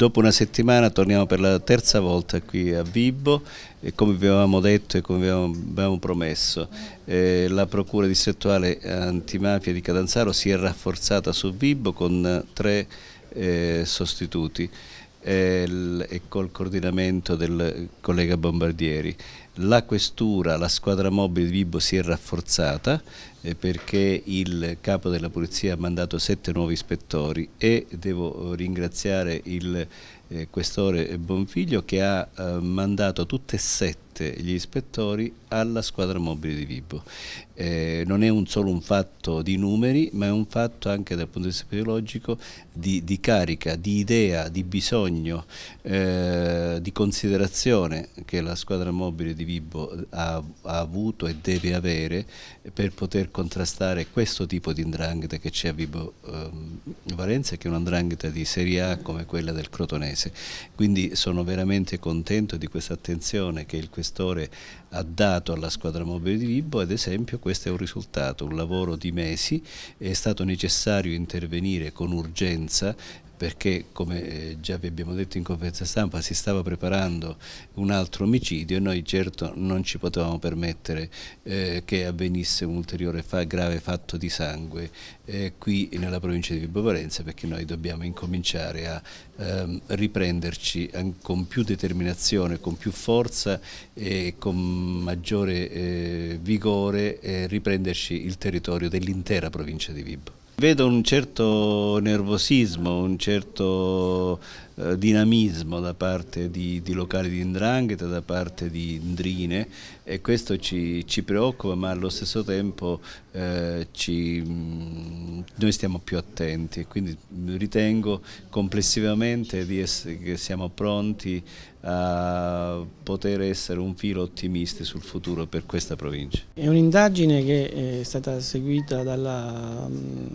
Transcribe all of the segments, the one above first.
Dopo una settimana torniamo per la terza volta qui a Vibbo e come vi avevamo detto e come vi avevamo, promesso eh, la Procura distrettuale antimafia di Catanzaro si è rafforzata su Vibbo con tre eh, sostituti eh, e col coordinamento del collega Bombardieri. La questura, la squadra mobile di Vibo si è rafforzata eh, perché il capo della polizia ha mandato sette nuovi ispettori e devo eh, ringraziare il eh, questore Bonfiglio che ha mandato tutte e sette gli ispettori alla squadra mobile di Vibo. Eh, non è un solo un fatto di numeri ma è un fatto anche dal punto di vista psicologico di, di carica, di idea, di bisogno, eh, di considerazione che la squadra mobile di Vibo Vibo ha, ha, avuto e deve avere per poter contrastare questo tipo di indrangheta che c'è a Vibo ehm, Varenze che è un'andrangheta di serie A come quella del Crotonese. Quindi sono veramente contento di questa attenzione che il questore ha dato alla squadra mobile di Vibo, ad esempio questo è un risultato, un lavoro di mesi, è stato necessario intervenire con urgenza perché come eh, già vi abbiamo detto in conferenza stampa si stava preparando un altro omicidio e noi certo non ci potevamo permettere eh, che avvenisse un ulteriore fa grave fatto di sangue eh, qui nella provincia di Vibo Valenza perché noi dobbiamo incominciare a ehm, riprenderci con più determinazione, con più forza e con maggiore eh, vigore riprenderci il territorio dell'intera provincia di Vibo. Vedo un certo nervosismo, un certo eh, dinamismo da parte di, di, locali di Ndrangheta, da parte di Ndrine e questo ci, ci preoccupa ma allo stesso tempo eh, ci, mm, noi stiamo più attenti e quindi ritengo complessivamente essere, che siamo pronti a poter essere un filo ottimisti sul futuro per questa provincia. È un'indagine che è stata seguita dalla mm,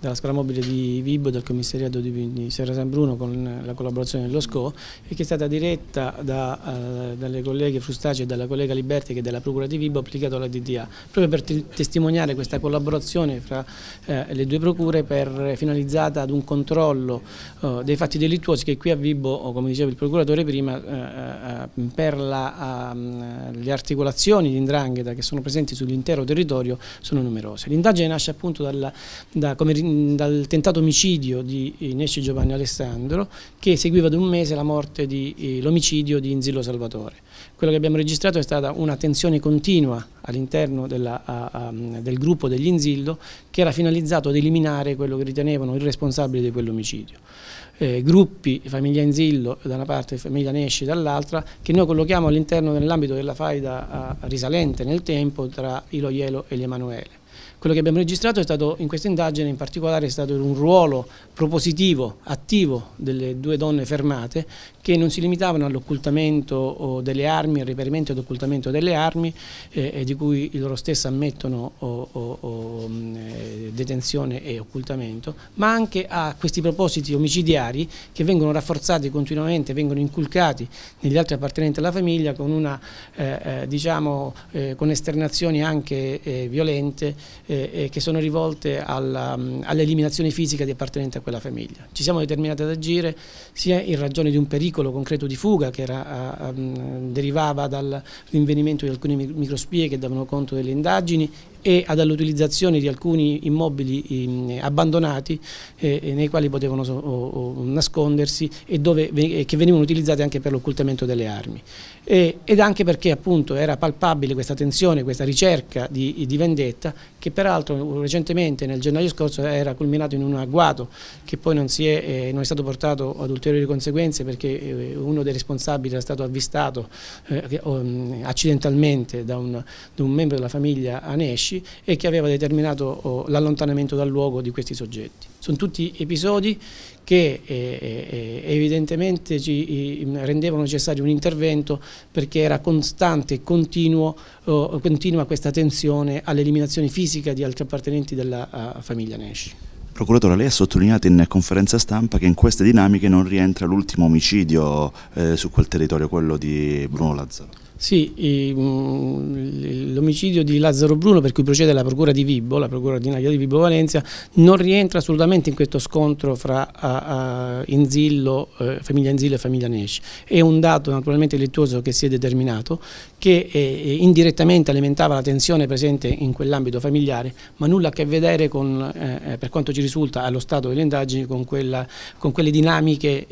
della scuola mobile di Vibo e del commissariato di, di, Serra San Bruno con la collaborazione dello SCO e che è stata diretta da, eh, dalle colleghe Frustaci e dalla collega Liberti che è della Procura di Vibo applicato alla DDA, proprio per testimoniare questa collaborazione fra eh, le due procure per, eh, finalizzata ad un controllo eh, dei fatti delittuosi che qui a Vibo, come diceva il procuratore prima, eh, eh, per la, ehm, le articolazioni di indrangheta che sono presenti sull'intero territorio sono numerose. L'indagine nasce appunto dalla, da, come dal tentato omicidio di Inesci Giovanni Alessandro che seguiva da un mese la morte di eh, l'omicidio di Inzillo Salvatore. Quello che abbiamo registrato è stata una tensione continua all'interno del gruppo degli Inzillo che era finalizzato ad eliminare quello che ritenevano il responsabile di quell'omicidio. Eh, gruppi, famiglia Inzillo da una parte e famiglia Nesci dall'altra, che noi collochiamo all'interno dell'ambito della faida risalente nel tempo tra Iloielo e gli Emanuele. Quello che abbiamo registrato stato, in questa indagine in particolare è stato un ruolo propositivo, attivo delle due donne fermate che non si limitavano all'occultamento delle armi, al reperimento ed occultamento delle armi eh, di cui loro stesse ammettono o, o, o, detenzione e occultamento, ma anche a questi propositi omicidiari che vengono rafforzati continuamente, vengono inculcati negli altri appartenenti alla famiglia con, una, eh, eh diciamo, eh, con esternazioni anche eh, violente eh, eh, che sono rivolte mm, all'eliminazione all fisica di appartenenti a quella famiglia. Ci siamo determinati ad agire sia in ragione di un pericolo concreto di fuga che era, mm, derivava dall'invenimento di alcune microspie che davano conto delle indagini e all'utilizzazione di alcuni immobili abbandonati eh, nei quali potevano so, o, o nascondersi e dove, che venivano utilizzati anche per l'occultamento delle armi. E, ed anche perché appunto era palpabile questa tensione, questa ricerca di, di vendetta che peraltro recentemente nel gennaio scorso era culminato in un agguato che poi non, è, eh, non è, stato portato ad ulteriori conseguenze perché eh, uno dei responsabili era stato avvistato eh, accidentalmente da un, da un membro della famiglia Anesh complici e che aveva determinato oh, l'allontanamento dal luogo di questi soggetti. Sono tutti episodi che eh, eh, eh, evidentemente ci rendevano necessario un intervento perché era costante e continuo, oh, continua questa tensione all'eliminazione fisica di altri appartenenti della famiglia Nesci. Procuratore, lei ha sottolineato in conferenza stampa che in queste dinamiche non rientra l'ultimo omicidio eh, su quel territorio, quello di Bruno Lazzaro. Sì, mm, l'omicidio di Lazzaro Bruno per cui procede la procura di Vibo, la procura ordinaria di Vibo Valencia, non rientra assolutamente in questo scontro fra Inzillo, eh, famiglia Inzillo e famiglia Nesci. È un dato naturalmente lettuoso che si è determinato, che eh, eh, indirettamente alimentava la tensione presente in quell'ambito familiare, ma nulla a che vedere con, per quanto ci risulta allo stato delle indagini, con, quella, con quelle dinamiche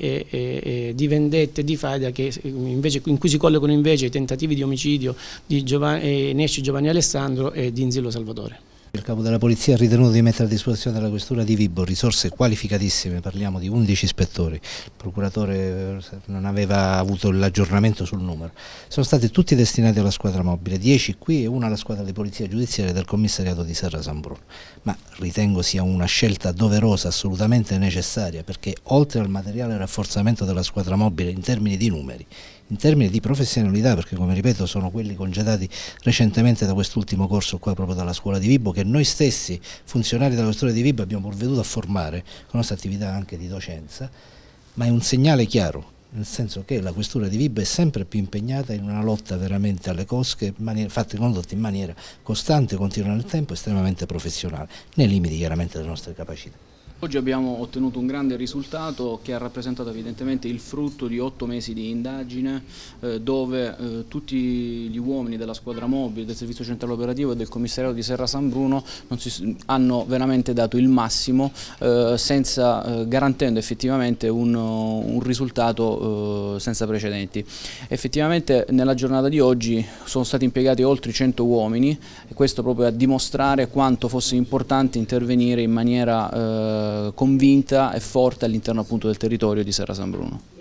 di vendette, di faida che invece, in cui si collocano invece i tentativi tentativi di omicidio di Giovanni, eh, Nesci Giovanni Alessandro e di Inzillo Salvatore. Il capo della polizia ha ritenuto di mettere a disposizione della questura di Vibo risorse qualificatissime, parliamo di 11 ispettori, il procuratore eh, non aveva avuto l'aggiornamento sul numero, sono stati tutti destinati alla squadra mobile, 10 qui e una alla squadra di polizia giudiziaria del commissariato di Serra San Bruno, ma ritengo sia una scelta doverosa, assolutamente necessaria, perché oltre al materiale rafforzamento della squadra mobile in termini di numeri, in termini di professionalità, perché come ripeto sono quelli congedati recentemente da quest'ultimo corso qua proprio dalla scuola di Vibo, che noi stessi funzionari della scuola di Vibo abbiamo provveduto a formare con la nostra attività anche di docenza, ma è un segnale chiaro nel senso che la questura di Vibo è sempre più impegnata in una lotta veramente alle cosche, fatte condotte in maniera costante, continua nel tempo, estremamente professionale, nei limiti chiaramente delle nostre capacità. Oggi abbiamo ottenuto un grande risultato che ha rappresentato evidentemente il frutto di otto mesi di indagine eh, dove eh, tutti gli uomini della squadra mobile, del servizio centrale operativo e del commissariato di Serra San Bruno hanno veramente dato il massimo eh, senza, garantendo effettivamente un, un risultato senza precedenti. Effettivamente nella giornata di oggi sono stati impiegati oltre 100 uomini e questo proprio a dimostrare quanto fosse importante intervenire in maniera convinta e forte all'interno appunto del territorio di Serra San Bruno.